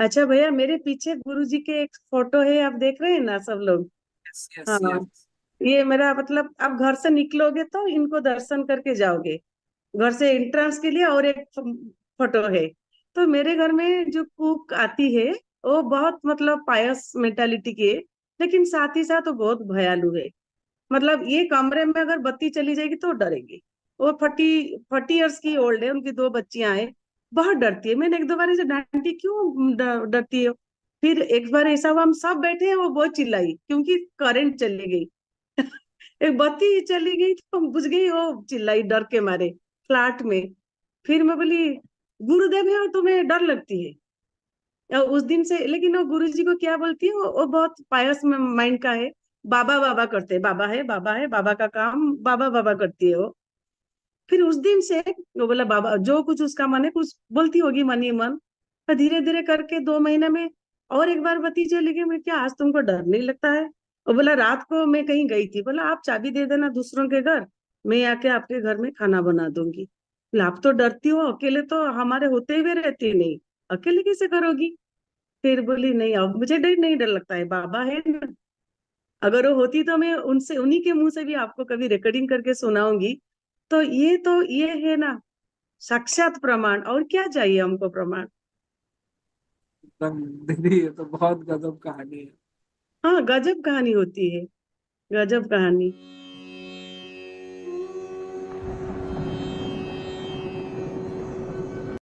अच्छा भैया मेरे पीछे गुरु जी के एक फोटो है आप देख रहे हैं ना सब लोग yes, yes, हाँ yes. ये मेरा मतलब आप घर से निकलोगे तो इनको दर्शन करके जाओगे घर से एंट्रेंस के लिए और एक फोटो है तो मेरे घर में जो कुक आती है वो बहुत मतलब पायस मेंटालिटी की है लेकिन साथ ही साथ वो बहुत भयालु है मतलब ये कमरे में अगर बत्ती चली जाएगी तो डरेगी वो फर्टी फर्टी ईयर्स की ओल्ड है उनकी दो बच्चियां हैं बहुत डरती है मैंने एक दो बार ऐसे डांटी क्यों डरती है फिर एक बार ऐसा हुआ हम सब बैठे हैं वो बहुत चिल्लाई क्योंकि करंट चली गई एक बत्ती चली गई तो हम बुझ गई वो चिल्लाई डर के मारे फ्लैट में फिर मैं बोली गुरुदेव है और तुम्हें डर लगती है उस दिन से लेकिन वो गुरु जी को क्या बोलती है वो, वो बहुत पायस माइंड का है बाबा बाबा करते बाबा है बाबा है बाबा का काम बाबा बाबा करती है वो फिर उस दिन से वो बोला बाबा जो कुछ उसका मन है कुछ बोलती होगी मन ही मन तो धीरे धीरे करके दो महीने में और एक बार भतीजे लेके मैं क्या आज तुमको डर नहीं लगता है और बोला रात को मैं कहीं गई थी बोला आप चाबी दे देना दूसरों के घर मैं आके आपके घर में खाना बना दूंगी बोला आप तो डरती हो अकेले तो हमारे होते हुए रहते नहीं अकेले कैसे करोगी फिर बोली नहीं अब मुझे डर नहीं डर लगता है बाबा है ना अगर वो होती तो मैं उनसे उन्हीं के मुंह से भी आपको कभी रिकॉर्डिंग करके सुनाऊंगी तो ये तो ये है ना साक्षात प्रमाण और क्या चाहिए हमको प्रमाण दीदी ये तो बहुत गजब कहानी है हाँ गजब कहानी होती है गजब कहानी